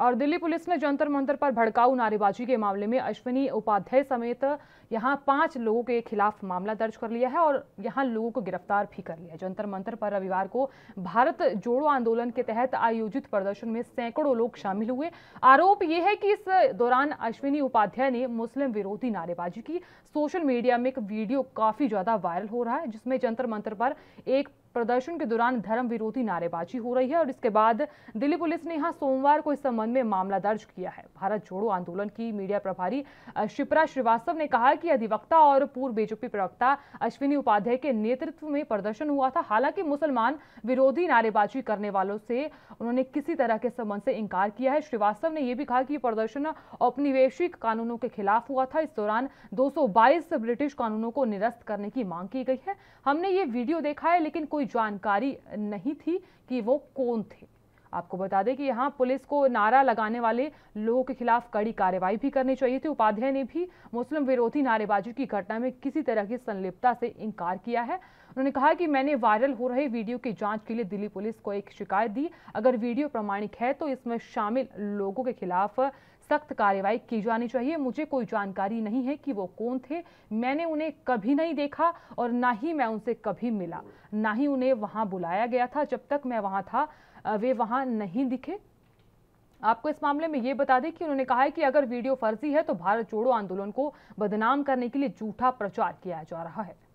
और दिल्ली पुलिस ने जंतर मंतर पर भड़काऊ नारेबाजी के मामले में अश्विनी उपाध्याय समेत यहां पांच लोगों के खिलाफ मामला दर्ज कर लिया है और यहां लोगों को गिरफ्तार भी कर लिया जंतर मंतर पर रविवार को भारत जोड़ो आंदोलन के तहत आयोजित प्रदर्शन में सैकड़ों लोग शामिल हुए आरोप यह है कि इस दौरान अश्विनी उपाध्याय ने मुस्लिम विरोधी नारेबाजी की सोशल मीडिया में एक वीडियो काफी ज्यादा वायरल हो रहा है जिसमें जंतर मंत्र पर एक प्रदर्शन के दौरान धर्म विरोधी नारेबाजी हो रही है और इसके बाद दिल्ली पुलिस ने यहां सोमवार को इस संबंध में मामला दर्ज किया है भारत जोड़ो आंदोलन की मीडिया प्रभारी शिप्रा श्रीवास्तव ने कहा कि अधिवक्ता और पूर्व बीजेपी प्रवक्ता अश्विनी उपाध्याय के नेतृत्व में प्रदर्शन हुआ था हालांकि मुसलमान विरोधी नारेबाजी करने वालों से उन्होंने किसी तरह के संबंध से इंकार किया है श्रीवास्तव ने यह भी कहा कि प्रदर्शन औपनिवेशिक कानूनों के खिलाफ हुआ था इस दौरान दो ब्रिटिश कानूनों को निरस्त करने की मांग की गई है हमने ये वीडियो देखा है लेकिन कोई कोई जानकारी नहीं थी कि वो कौन थे आपको बता दें कि यहाँ पुलिस को नारा लगाने वाले लोगों के खिलाफ कड़ी कार्रवाई भी करनी चाहिए थी उपाध्याय ने भी मुस्लिम विरोधी नारेबाजी की घटना में किसी तरह की संलिप्तता से इनकार किया है उन्होंने कहा कि मैंने वायरल हो रहे वीडियो की जांच के लिए दिल्ली पुलिस को एक शिकायत दी अगर वीडियो प्रमाणिक है तो इसमें शामिल लोगों के खिलाफ सख्त कार्रवाई की जानी चाहिए मुझे कोई जानकारी नहीं है कि वो कौन थे मैंने उन्हें कभी नहीं देखा और ना ही मैं उनसे कभी मिला ना ही उन्हें वहाँ बुलाया गया था जब तक मैं वहाँ था वे वहाँ नहीं दिखे आपको इस मामले में ये बता दें कि उन्होंने कहा है कि अगर वीडियो फर्जी है तो भारत जोड़ो आंदोलन को बदनाम करने के लिए झूठा प्रचार किया जा रहा है